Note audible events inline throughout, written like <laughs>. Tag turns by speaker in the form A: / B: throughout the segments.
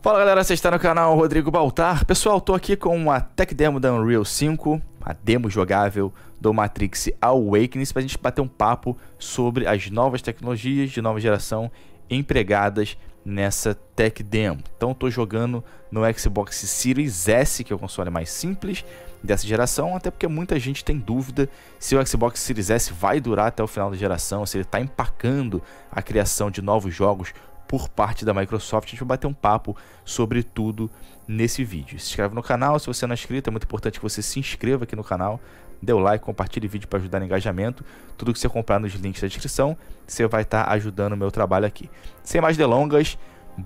A: Fala galera, você está no canal Rodrigo Baltar. Pessoal, tô aqui com a Tech Demo da Unreal 5, a demo jogável do Matrix Awakening para a gente bater um papo sobre as novas tecnologias de nova geração empregadas nessa Tech Demo. Então estou jogando no Xbox Series S, que é o console mais simples dessa geração, até porque muita gente tem dúvida se o Xbox Series S vai durar até o final da geração, se ele está empacando a criação de novos jogos por parte da Microsoft. A gente vai bater um papo sobre tudo nesse vídeo. Se inscreve no canal, se você não é inscrito, é muito importante que você se inscreva aqui no canal. Dê o like, compartilhe o vídeo para ajudar no engajamento. Tudo que você comprar nos links da descrição, você vai estar tá ajudando o meu trabalho aqui. Sem mais delongas,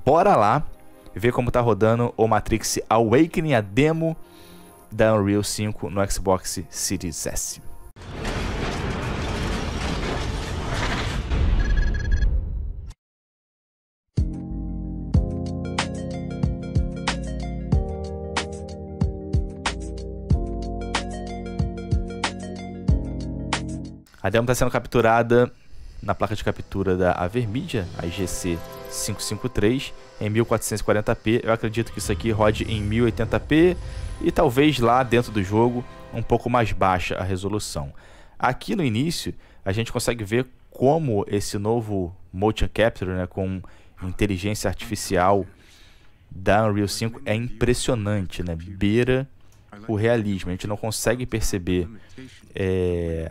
A: bora lá ver como está rodando o Matrix Awakening, a demo da Unreal 5 no Xbox Series S. Ardem está sendo capturada na placa de captura da Avermídia, a IGC 553, em 1440p. Eu acredito que isso aqui rode em 1080p e talvez lá dentro do jogo um pouco mais baixa a resolução. Aqui no início, a gente consegue ver como esse novo motion capture, né, com inteligência artificial da Unreal 5 é impressionante, né? Beira o realismo. A gente não consegue perceber é,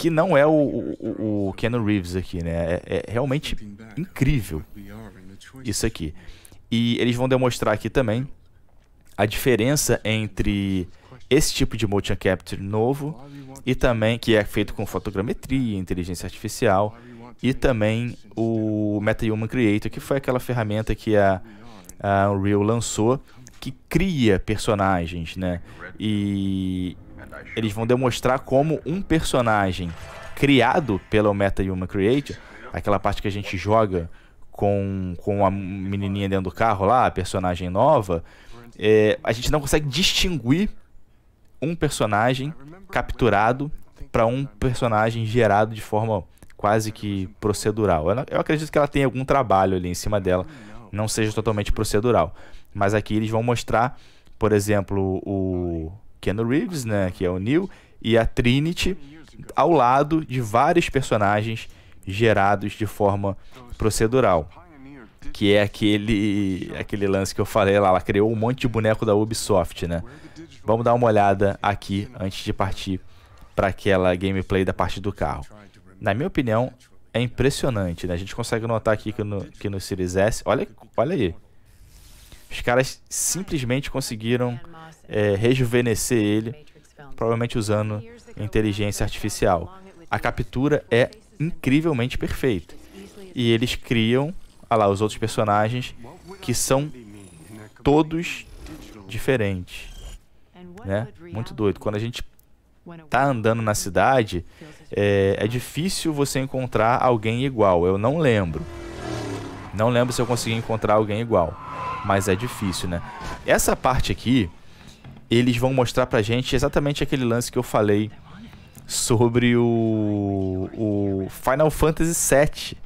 A: que não é o, o, o Keanu Reeves aqui, né? É, é, realmente incrível isso aqui. E eles vão demonstrar aqui também a diferença entre esse tipo de motion capture novo e também que é feito com fotogrametria, inteligência artificial e também o MetaHuman Creator, que foi aquela ferramenta que a, a Unreal lançou que cria personagens, né? E eles vão demonstrar como um personagem criado pela Human Creator, aquela parte que a gente joga com, com a menininha dentro do carro lá, a personagem nova, é, a gente não consegue distinguir um personagem capturado para um personagem gerado de forma quase que procedural. eu acredito que ela tem algum trabalho ali em cima dela, não seja totalmente procedural. Mas aqui eles vão mostrar, por exemplo, o Keanu Reeves, né, que é o Neil, e a Trinity ao lado de vários personagens gerados de forma procedural. Que é aquele, aquele lance que eu falei lá, ela criou um monte de boneco da Ubisoft, né? Vamos dar uma olhada aqui antes de partir para aquela gameplay da parte do carro. Na minha opinião, é impressionante, né? A gente consegue notar aqui que no, que no Series S, olha, olha aí, os caras simplesmente conseguiram ah, é, rejuvenescer ele, provavelmente usando inteligência artificial. A captura é incrivelmente perfeita. E eles criam, olha ah lá, os outros personagens que são todos diferentes. Né? Muito doido. Quando a gente tá andando na cidade, é, é, difícil você encontrar alguém igual. Eu não lembro. Não lembro se eu consegui encontrar alguém igual mas é difícil, né? Essa parte aqui, eles vão mostrar pra gente exatamente aquele lance que eu falei sobre o, o Final Fantasy VII.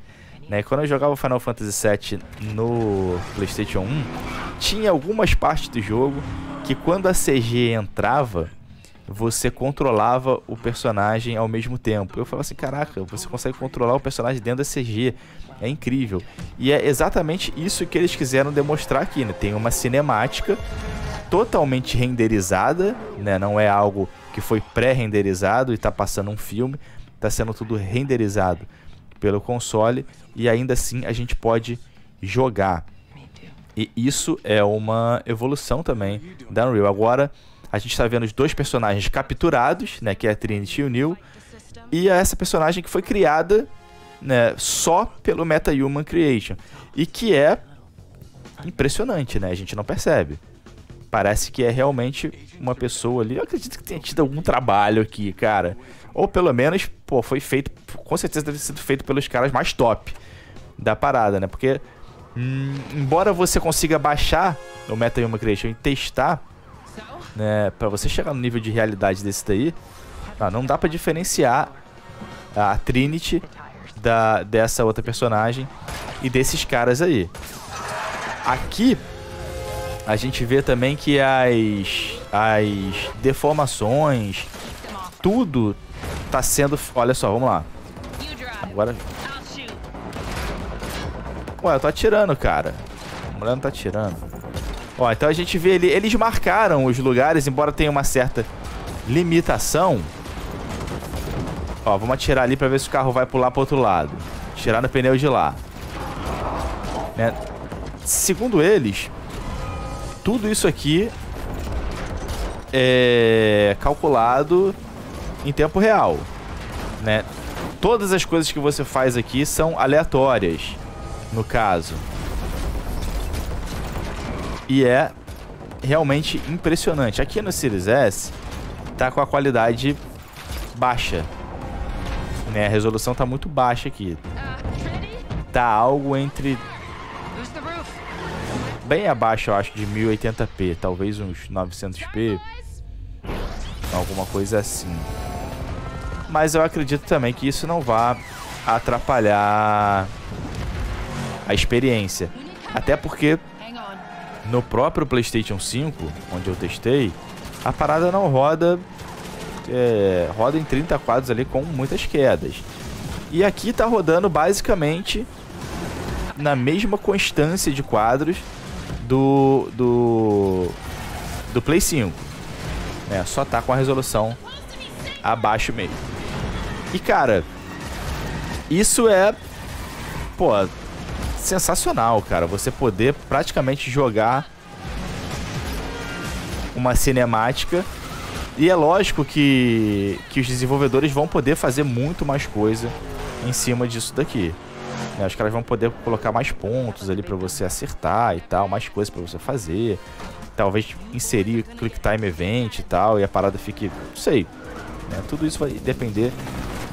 A: Né? Quando eu jogava Final Fantasy VII no PlayStation 1, tinha algumas partes do jogo que quando a CG entrava, você controlava o personagem ao mesmo tempo. Eu falava assim, caraca, você consegue controlar o personagem dentro da CG. É incrível. E é exatamente isso que eles quiseram demonstrar aqui, né? Tem uma cinemática totalmente renderizada, né? Não é algo que foi pré-renderizado e está passando um filme, está sendo tudo renderizado pelo console e ainda assim a gente pode jogar. E isso é uma evolução também da Unreal. Agora a gente está vendo os dois personagens capturados, né, que é a Trinity e o Neil e é essa personagem que foi criada né, só pelo Meta Human Creation. E que é impressionante, né? A gente não percebe. Parece que é realmente uma pessoa ali. Eu acredito que tenha tido algum trabalho aqui, cara. Ou pelo menos, pô, foi feito. Com certeza deve ter sido feito pelos caras mais top da parada, né? Porque, hum, embora você consiga baixar o Human Creation e testar, né? Pra você chegar no nível de realidade desse daí, não, ah, não dá para diferenciar a Trinity da, dessa outra personagem e desses caras aí. Aqui, a gente vê também que as, as deformações, tudo tá sendo... Olha só, vamos lá. Agora... Ué, eu tô atirando, cara. A mulher não tá atirando. Ó, então a gente vê ali... Eles marcaram os lugares, embora tenha uma certa limitação... Ó, vamos atirar ali pra ver se o carro vai pular pro outro lado. tirar no pneu de lá. Né? Segundo eles, tudo isso aqui é calculado em tempo real, né? Todas as coisas que você faz aqui são aleatórias, no caso. E é realmente impressionante. Aqui no Series S tá com a qualidade baixa, né, a resolução tá muito baixa aqui. Tá algo entre... Bem abaixo, eu acho, de 1080p. Talvez uns 900p. Alguma coisa assim. Mas eu acredito também que isso não vá atrapalhar a experiência. Até porque no próprio PlayStation 5, onde eu testei, a parada não roda é, roda em 30 quadros ali com muitas quedas. E aqui está rodando basicamente na mesma constância de quadros do, do, do Play 5. É, só tá com a resolução abaixo mesmo. E cara, isso é, pô, sensacional, cara. Você poder praticamente jogar uma cinemática e é lógico que, que os desenvolvedores vão poder fazer muito mais coisa em cima disso daqui. Né? Os caras vão poder colocar mais pontos ali para você acertar e tal, mais coisas para você fazer. Talvez inserir click time event e tal, e a parada fique. Não sei. Né? Tudo isso vai depender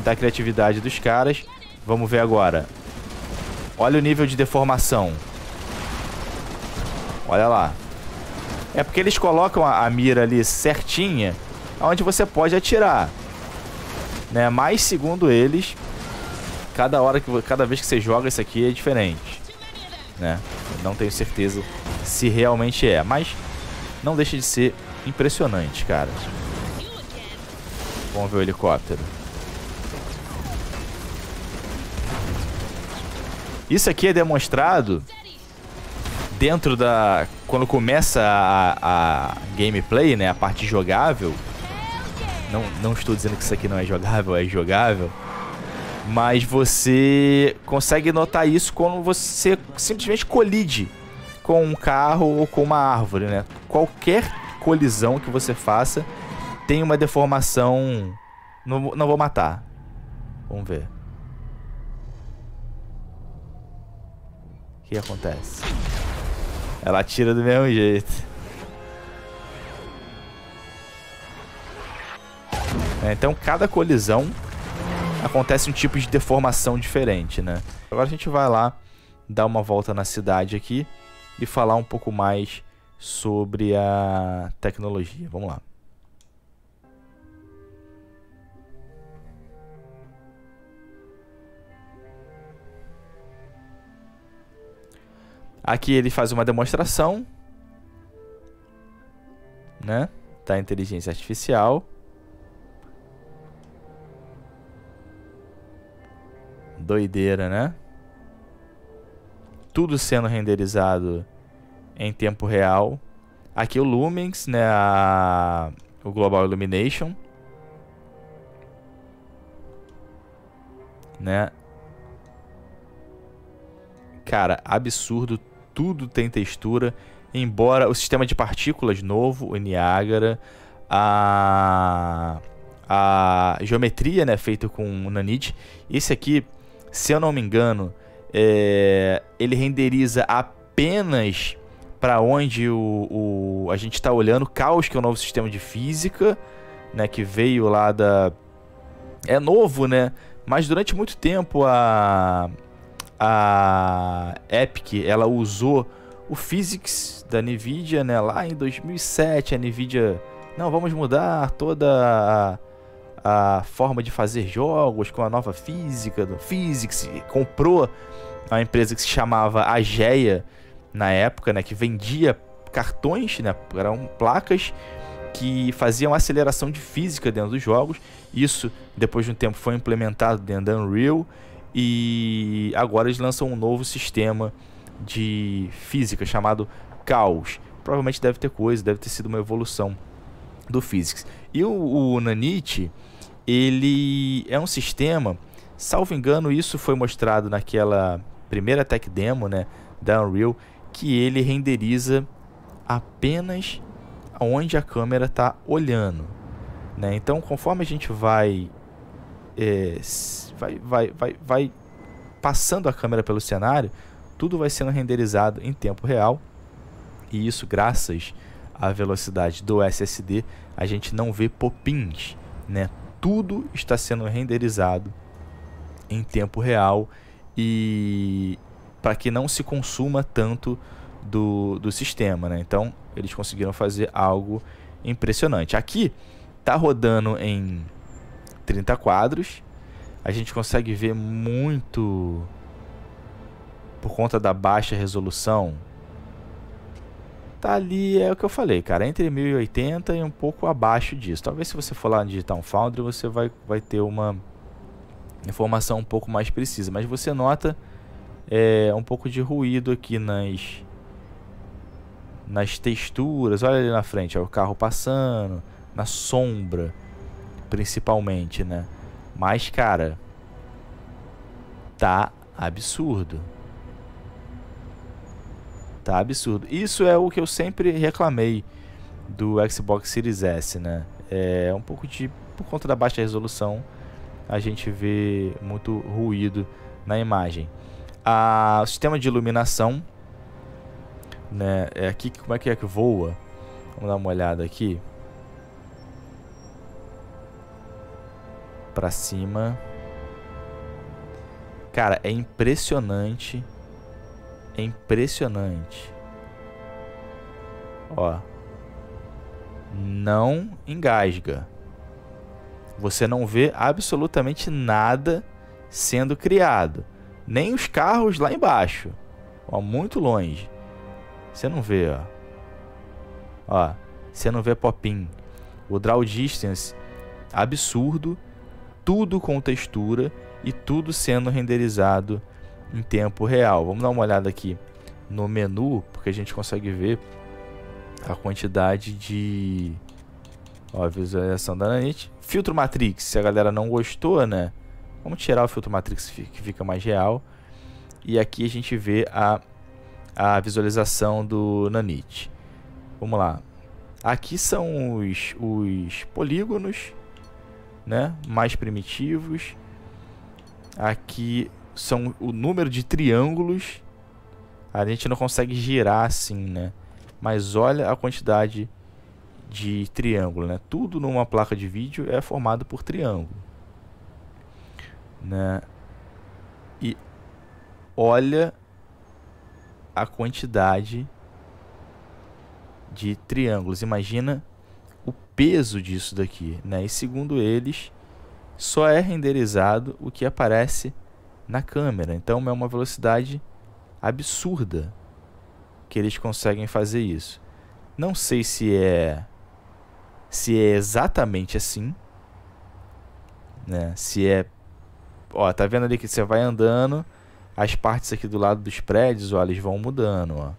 A: da criatividade dos caras. Vamos ver agora. Olha o nível de deformação. Olha lá. É porque eles colocam a, a mira ali certinha onde você pode atirar. Né? Mas segundo eles, cada hora que cada vez que você joga isso aqui é diferente, né? Não tenho certeza se realmente é, mas não deixa de ser impressionante, cara. Vamos ver o helicóptero. Isso aqui é demonstrado dentro da quando começa a, a gameplay, né, a parte jogável não, não estou dizendo que isso aqui não é jogável, é jogável. Mas você consegue notar isso quando você simplesmente colide com um carro ou com uma árvore, né? Qualquer colisão que você faça tem uma deformação. Não, não vou matar. Vamos ver. O que acontece? Ela tira do mesmo jeito. É, então, cada colisão acontece um tipo de deformação diferente, né? Agora a gente vai lá dar uma volta na cidade aqui e falar um pouco mais sobre a tecnologia. Vamos lá. Aqui ele faz uma demonstração, né, da inteligência artificial. Doideira, né? Tudo sendo renderizado em tempo real. Aqui o Lumens, né? A... O Global Illumination. Né? Cara, absurdo. Tudo tem textura. Embora o sistema de partículas novo, o Niágara. A a geometria, né, feito com nanite. Esse aqui se eu não me engano, é, ele renderiza apenas para onde o, o, a gente está olhando, Caos, que é o novo sistema de física, né, que veio lá da... É novo, né? Mas durante muito tempo a, a Epic, ela usou o Physics da NVIDIA, né? Lá em 2007, a NVIDIA... Não, vamos mudar toda a a forma de fazer jogos com a nova física do Physics, comprou a empresa que se chamava Ageia na época, né, que vendia cartões, né, eram placas que faziam aceleração de física dentro dos jogos. Isso depois de um tempo foi implementado dentro da Unreal e agora eles lançam um novo sistema de física chamado Chaos Provavelmente deve ter coisa, deve ter sido uma evolução do Physics. E o, o Nanite, ele é um sistema, salvo engano, isso foi mostrado naquela primeira tech demo, né, da Unreal, que ele renderiza apenas onde a câmera está olhando, né? Então, conforme a gente vai, é, vai, vai, vai, vai passando a câmera pelo cenário, tudo vai sendo renderizado em tempo real e isso graças à velocidade do SSD a gente não vê popins, né? tudo está sendo renderizado em tempo real e para que não se consuma tanto do, do sistema, né? Então eles conseguiram fazer algo impressionante. Aqui tá rodando em 30 quadros. A gente consegue ver muito por conta da baixa resolução tá ali, é o que eu falei, cara, entre 1080 e um pouco abaixo disso. Talvez se você for lá no um Foundry, você vai, vai ter uma informação um pouco mais precisa. Mas você nota é, um pouco de ruído aqui nas, nas texturas. Olha ali na frente, ó, o carro passando, na sombra, principalmente, né? Mas, cara, tá absurdo. Tá absurdo. Isso é o que eu sempre reclamei do Xbox Series S, né? É um pouco de por conta da baixa resolução, a gente vê muito ruído na imagem. A, o sistema de iluminação, né? É aqui como é que é que voa? Vamos dar uma olhada aqui. Para cima. Cara, é impressionante é impressionante. Ó. Não engasga. Você não vê absolutamente nada sendo criado. Nem os carros lá embaixo. Ó, muito longe. Você não vê, ó. Ó, você não vê popin. O draw distance absurdo, tudo com textura e tudo sendo renderizado em tempo real. Vamos dar uma olhada aqui no menu, porque a gente consegue ver a quantidade de ó, visualização da Nanit. Filtro Matrix, se a galera não gostou, né? Vamos tirar o filtro Matrix que fica mais real. E aqui a gente vê a, a visualização do Nanit. Vamos lá. Aqui são os, os polígonos, né? Mais primitivos. Aqui são o número de triângulos. A gente não consegue girar assim, né? Mas olha a quantidade de triângulo, né? Tudo numa placa de vídeo é formado por triângulo, né? E olha a quantidade de triângulos. Imagina o peso disso daqui, né? E segundo eles, só é renderizado o que aparece na câmera. Então é uma velocidade absurda que eles conseguem fazer isso. Não sei se é se é exatamente assim, né? Se é ó, tá vendo ali que você vai andando, as partes aqui do lado dos prédios, ó, eles vão mudando, ó.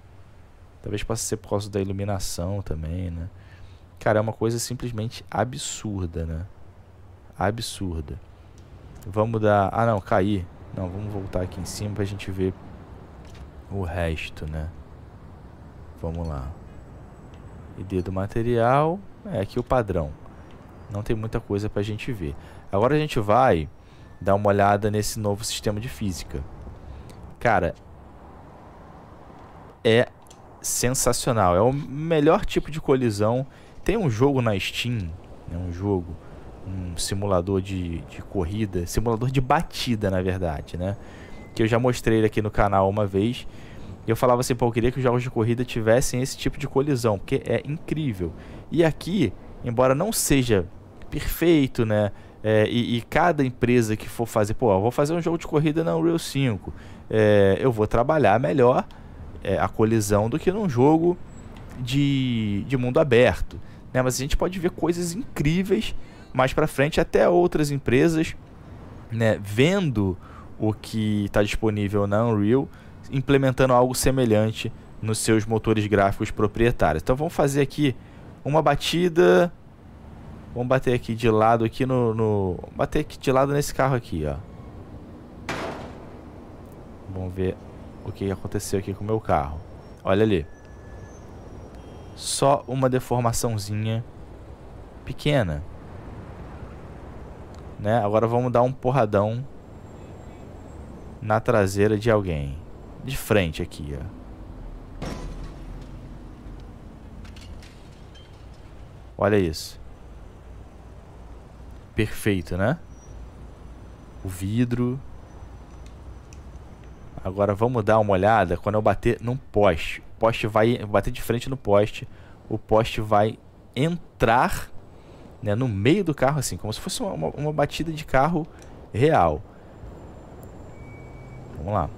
A: Talvez possa ser por causa da iluminação também, né? Cara, é uma coisa simplesmente absurda, né? Absurda. Vamos dar... Ah, não, cair. Não, vamos voltar aqui em cima pra gente ver o resto, né? Vamos lá. ID do material. É aqui o padrão. Não tem muita coisa pra gente ver. Agora a gente vai dar uma olhada nesse novo sistema de física. Cara, é sensacional. É o melhor tipo de colisão. Tem um jogo na Steam, né, um jogo um simulador de, de corrida, simulador de batida, na verdade, né? Que eu já mostrei aqui no canal uma vez. E eu falava assim, pô, eu queria que os jogos de corrida tivessem esse tipo de colisão, porque é incrível. E aqui, embora não seja perfeito, né? É, e, e, cada empresa que for fazer, pô, eu vou fazer um jogo de corrida na Unreal 5, é, eu vou trabalhar melhor é, a colisão do que num jogo de, de mundo aberto. Né? Mas a gente pode ver coisas incríveis mais para frente até outras empresas, né, vendo o que está disponível na Unreal, implementando algo semelhante nos seus motores gráficos proprietários. Então vamos fazer aqui uma batida, vamos bater aqui de lado aqui no, no bater aqui de lado nesse carro aqui, ó. Vamos ver o que aconteceu aqui com o meu carro. Olha ali. Só uma deformaçãozinha pequena. Né? Agora vamos dar um porradão na traseira de alguém. De frente aqui, ó. Olha isso. Perfeito, né? O vidro. Agora vamos dar uma olhada quando eu bater num poste. O poste vai bater de frente no poste. O poste vai entrar né, no meio do carro, assim, como se fosse uma, uma batida de carro real. Vamos lá.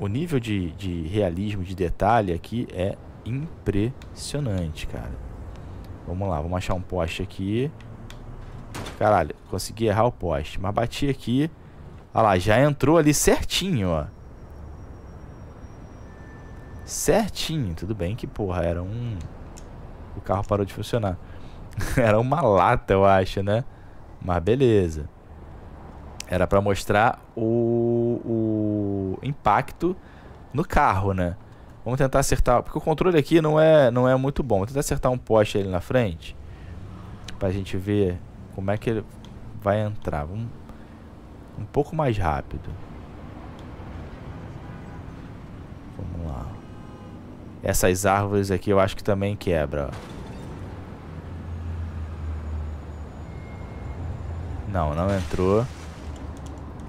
A: O nível de, de realismo, de detalhe aqui é impressionante, cara. Vamos lá, vamos achar um poste aqui. Caralho, consegui errar o poste. Mas bati aqui. Olha lá, já entrou ali certinho, ó. Certinho, tudo bem que, porra, era um... O carro parou de funcionar. <laughs> Era uma lata, eu acho, né? Mas beleza. Era para mostrar o, o impacto no carro, né? Vamos tentar acertar, porque o controle aqui não é, não é muito bom. Vou tentar acertar um poste ali na frente pra gente ver como é que ele vai entrar. Vamos um pouco mais rápido. Vamos lá. Essas árvores aqui eu acho que também quebra, ó. Não, não entrou.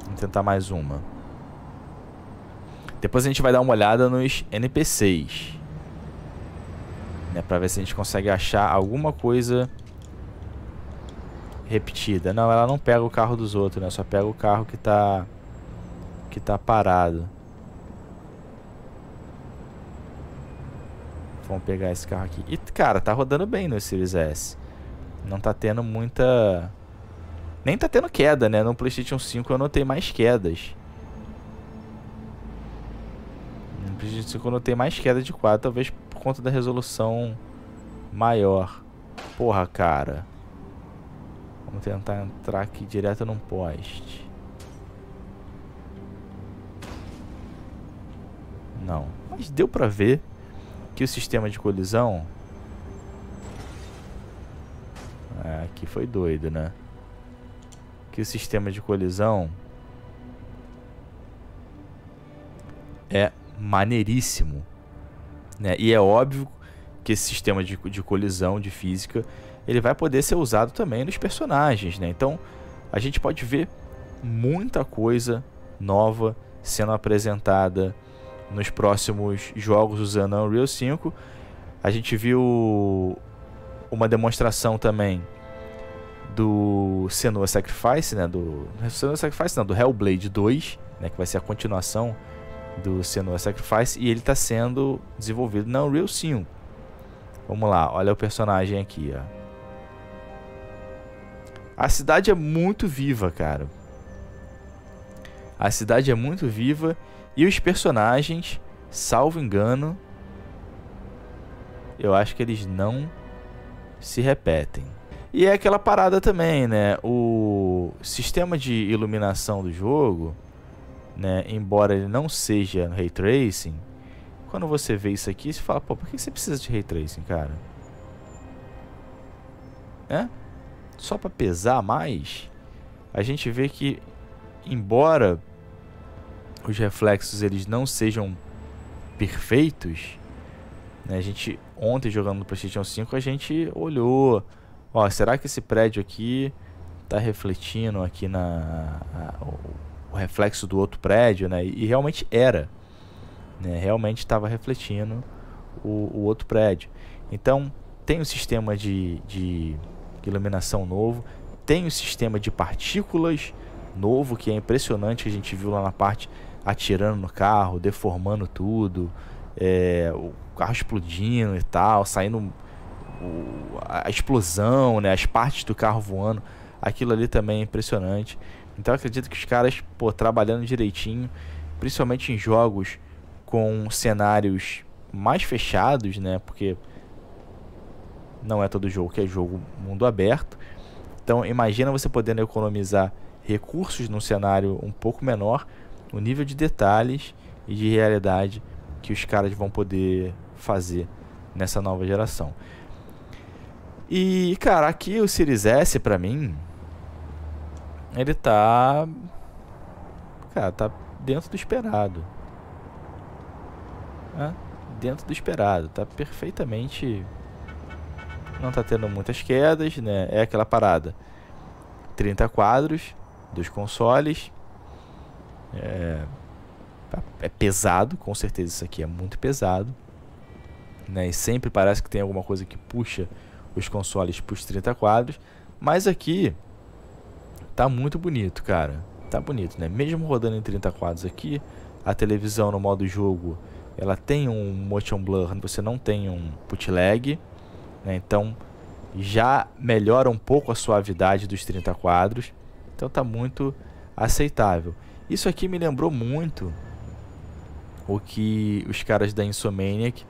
A: Vamos tentar mais uma. Depois a gente vai dar uma olhada nos NPCs. Né, pra ver se a gente consegue achar alguma coisa repetida. Não, ela não pega o carro dos outros, né? Só pega o carro que tá, que tá parado. Vamos pegar esse carro aqui. E, cara, tá rodando bem no Series S. Não tá tendo muita nem tá tendo queda, né? No PlayStation 5 eu notei mais quedas. No PlayStation 5 eu notei mais queda de quadro, talvez por conta da resolução maior. Porra, cara. Vamos tentar entrar aqui direto num poste. Não. Mas deu pra ver que o sistema de colisão... É, aqui foi doido, né? que o sistema de colisão é maneiríssimo. Né? E é óbvio que esse sistema de, de colisão, de física, ele vai poder ser usado também nos personagens. Né? Então a gente pode ver muita coisa nova sendo apresentada nos próximos jogos usando Unreal 5. A gente viu uma demonstração também do Senua Sacrifice, né? Do é Senua Sacrifice, não, do Hellblade 2, né? Que vai ser a continuação do Senua Sacrifice e ele está sendo desenvolvido na Unreal 5. Vamos lá, olha o personagem aqui, ó. A cidade é muito viva, cara. A cidade é muito viva e os personagens, salvo engano, eu acho que eles não se repetem. E é aquela parada também, né? O sistema de iluminação do jogo, né? Embora ele não seja ray tracing, quando você vê isso aqui, você fala, pô, por que você precisa de ray tracing, cara? Né? Só para pesar mais, a gente vê que embora os reflexos eles não sejam perfeitos, né? A gente ontem jogando no PlayStation 5, a gente olhou Ó, será que esse prédio aqui tá refletindo aqui na a, o, o, reflexo do outro prédio, né? E, realmente era, né? Realmente estava refletindo o, o, outro prédio. Então tem um sistema de, de iluminação novo, tem um sistema de partículas novo que é impressionante que a gente viu lá na parte atirando no carro, deformando tudo, é, o carro explodindo e tal, saindo o, a explosão, né? As partes do carro voando. Aquilo ali também é impressionante. Então acredito que os caras, pô, trabalhando direitinho, principalmente em jogos com cenários mais fechados, né? Porque não é todo jogo que é jogo mundo aberto. Então imagina você podendo economizar recursos num cenário um pouco menor, o nível de detalhes e de realidade que os caras vão poder fazer nessa nova geração. E, cara, aqui o Series S, pra mim, ele tá... Cara, tá dentro do esperado. dentro do esperado. Tá perfeitamente... Não tá tendo muitas quedas, né? É aquela parada. 30 quadros dos consoles. É, tá, é pesado, com certeza isso aqui é muito pesado. Né? E sempre parece que tem alguma coisa que puxa os consoles para os 30 quadros. Mas aqui tá muito bonito, cara. Tá bonito, né? Mesmo rodando em 30 quadros aqui, a televisão no modo jogo, ela tem um motion blur, você não tem um put lag, né? Então já melhora um pouco a suavidade dos 30 quadros. Então tá muito aceitável. Isso aqui me lembrou muito o que os caras da Insomniac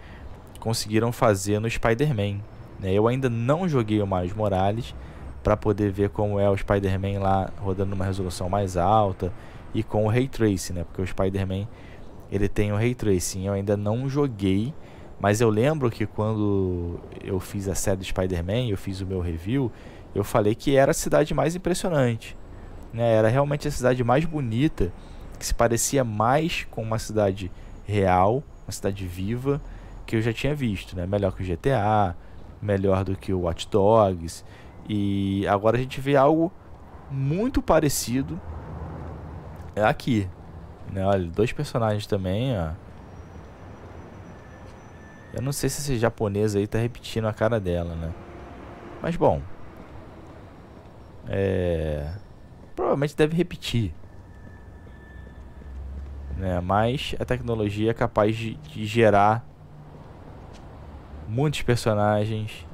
A: conseguiram fazer no Spider-Man, né? Eu ainda não joguei o Miles Morales para poder ver como é o Spider-Man lá rodando numa resolução mais alta e com o Ray Tracing, né? Porque o Spider-Man ele tem o Ray Tracing. Eu ainda não joguei, mas eu lembro que quando eu fiz a série do Spider-Man, eu fiz o meu review, eu falei que era a cidade mais impressionante. Né? Era realmente a cidade mais bonita, que se parecia mais com uma cidade real, uma cidade viva, que eu já tinha visto. Né? Melhor que o GTA, melhor do que o Watch Dogs. E agora a gente vê algo muito parecido aqui. Né? Olha, dois personagens também, ó. Eu não sei se esse japonês aí tá repetindo a cara dela, né? Mas bom. É... Provavelmente deve repetir. Né? Mas a tecnologia é capaz de, de gerar Muitos personagens.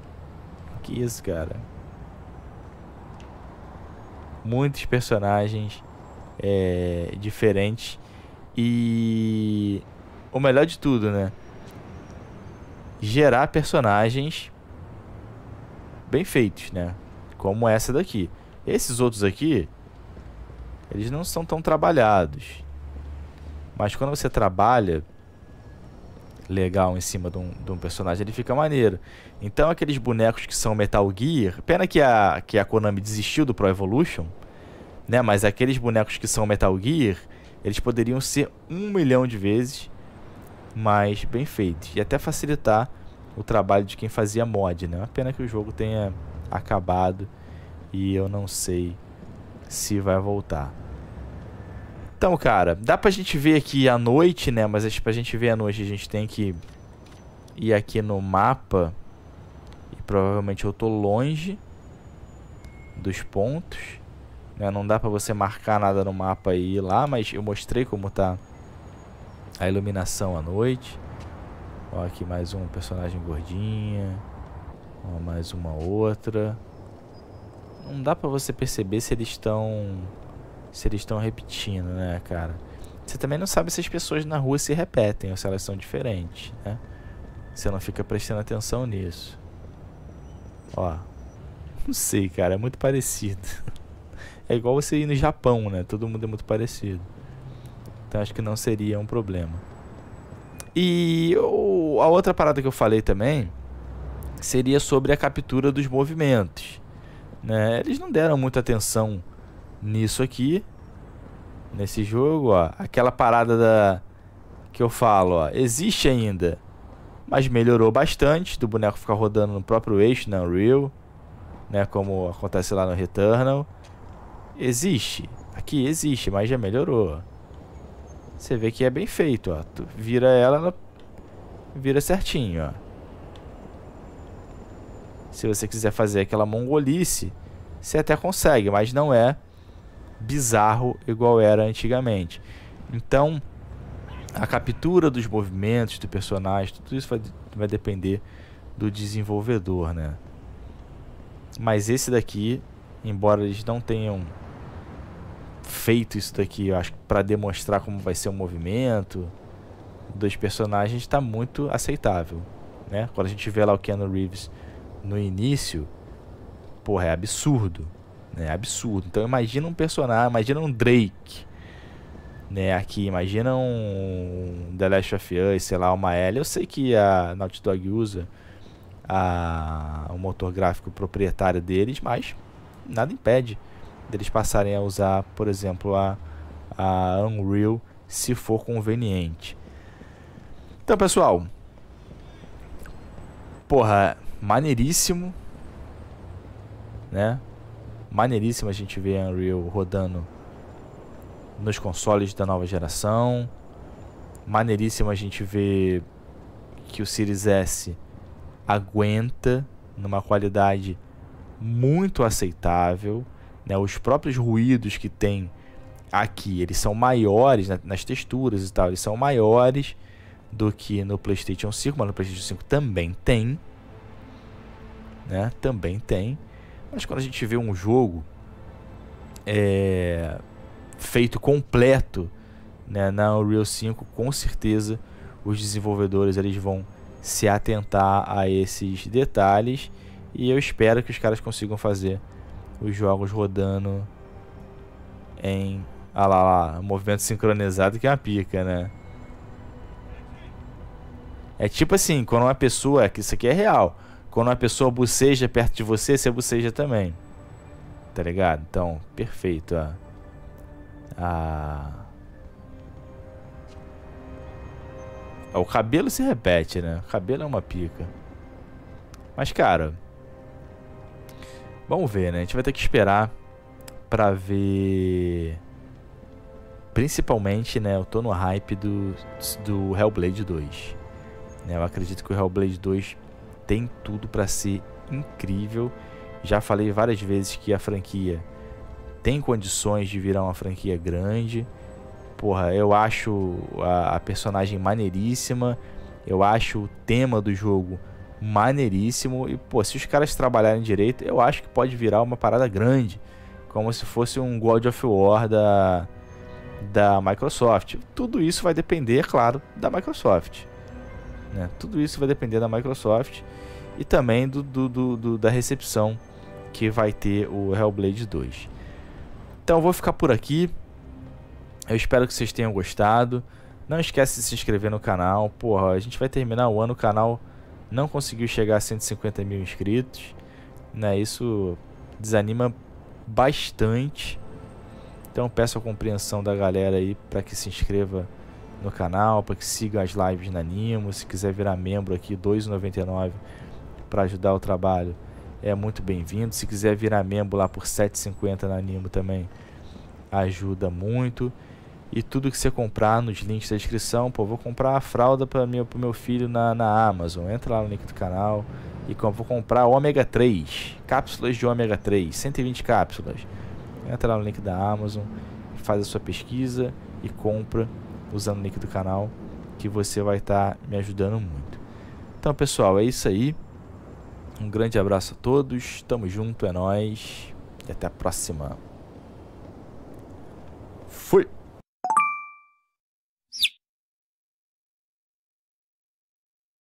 A: Que isso, cara. Muitos personagens é, diferentes. E o melhor de tudo, né? Gerar personagens bem feitos, né? Como essa daqui. Esses outros aqui, eles não são tão trabalhados. Mas quando você trabalha legal em cima de um, de um, personagem, ele fica maneiro. Então aqueles bonecos que são Metal Gear, pena que a, que a Konami desistiu do Pro Evolution, né? Mas aqueles bonecos que são Metal Gear, eles poderiam ser um milhão de vezes mais bem feitos. E até facilitar o trabalho de quem fazia mod, né? Uma pena que o jogo tenha acabado e eu não sei se vai voltar. Então, cara, dá pra gente ver aqui à noite, né? Mas acho que pra gente ver à noite a gente tem que ir aqui no mapa. E provavelmente eu tô longe dos pontos. Né? Não dá pra você marcar nada no mapa e ir lá, mas eu mostrei como tá a iluminação à noite. Ó, aqui mais um personagem gordinha. Ó, mais uma outra. Não dá pra você perceber se eles estão se eles estão repetindo, né, cara? Você também não sabe se as pessoas na rua se repetem ou se elas são diferentes, né? Você não fica prestando atenção nisso. Ó. Não sei, cara, é muito parecido. <laughs> É igual você ir no Japão, né? Todo mundo é muito parecido. Então acho que não seria um problema. E a outra parada que eu falei também seria sobre a captura dos movimentos. Né? Eles não deram muita atenção nisso aqui, nesse jogo, ó, aquela parada da que eu falo, ó, existe ainda, mas melhorou bastante do boneco ficar rodando no próprio eixo, na né, Unreal, né, como acontece lá no Returnal. Existe, aqui existe, mas já melhorou. Você vê que é bem feito, ó. Tu vira ela, ela vira certinho, ó. Se você quiser fazer aquela mongolice, você até consegue, mas não é bizarro igual era antigamente. Então, a captura dos movimentos do personagem, tudo isso vai, vai depender do desenvolvedor, né? Mas esse daqui, embora eles não tenham feito isso daqui, eu acho para demonstrar como vai ser o movimento dos personagens, está muito aceitável, né? Quando a gente vê lá o Keanu Reeves no início, porra, é absurdo. É absurdo. Então imagina um personagem, imagina um Drake, né, aqui, imagina um The Last of Us, sei lá, uma L. Eu sei que a Naughty Dog usa a, o motor gráfico proprietário deles, mas nada impede deles passarem a usar, por exemplo, a, a Unreal se for conveniente. Então, pessoal, porra, maneiríssimo, né? Maneiríssimo a gente ver Unreal rodando nos consoles da nova geração. Maneiríssimo a gente ver que o Series S aguenta numa qualidade muito aceitável. Né? Os próprios ruídos que tem aqui, eles são maiores né? nas texturas e tal, eles são maiores do que no PlayStation 5, mas no PlayStation 5 também tem, né? Também tem. Mas quando a gente vê um jogo é, feito completo né, na Unreal 5, com certeza os desenvolvedores eles vão se atentar a esses detalhes e eu espero que os caras consigam fazer os jogos rodando em ah lá, lá movimento sincronizado que é uma pica, né? É tipo assim, quando uma pessoa, que isso aqui é real, quando uma pessoa buceja perto de você, você buceja também. Tá ligado? Então, perfeito. ó. Ah. Ah, o cabelo se repete, né? O cabelo é uma pica. Mas, cara... Vamos ver, né? A gente vai ter que esperar pra ver... Principalmente, né? Eu tô no hype do, do Hellblade 2. Né? Eu acredito que o Hellblade 2 tem tudo para ser incrível. Já falei várias vezes que a franquia tem condições de virar uma franquia grande. Porra, eu acho a, a personagem maneiríssima. Eu acho o tema do jogo maneiríssimo. E, pô, se os caras trabalharem direito, eu acho que pode virar uma parada grande. Como se fosse um God of War da, da Microsoft. Tudo isso vai depender, claro, da Microsoft. Né? Tudo isso vai depender da Microsoft e também do, do, do, do da recepção que vai ter o Hellblade 2. Então vou ficar por aqui. Eu espero que vocês tenham gostado. Não esquece de se inscrever no canal. Porra, a gente vai terminar o ano, o canal não conseguiu chegar a 150 mil inscritos. Né? Isso desanima bastante. Então peço a compreensão da galera aí para que se inscreva no canal, para que siga as lives na Nimo. Se quiser virar membro aqui, R$ 2,99 para ajudar o trabalho, é muito bem-vindo. Se quiser virar membro lá por R$ 7,50 na Nimo também, ajuda muito. E tudo que você comprar nos links da descrição, pô, vou comprar a fralda para meu, meu filho na, na Amazon. Entra lá no link do canal e com, vou comprar ômega 3, cápsulas de ômega 3, 120 cápsulas. Entra lá no link da Amazon, faz a sua pesquisa e compra usando o link do canal, que você vai estar tá me ajudando muito. Então, pessoal, é isso aí. Um grande abraço a todos, tamo junto, é nós e até a próxima.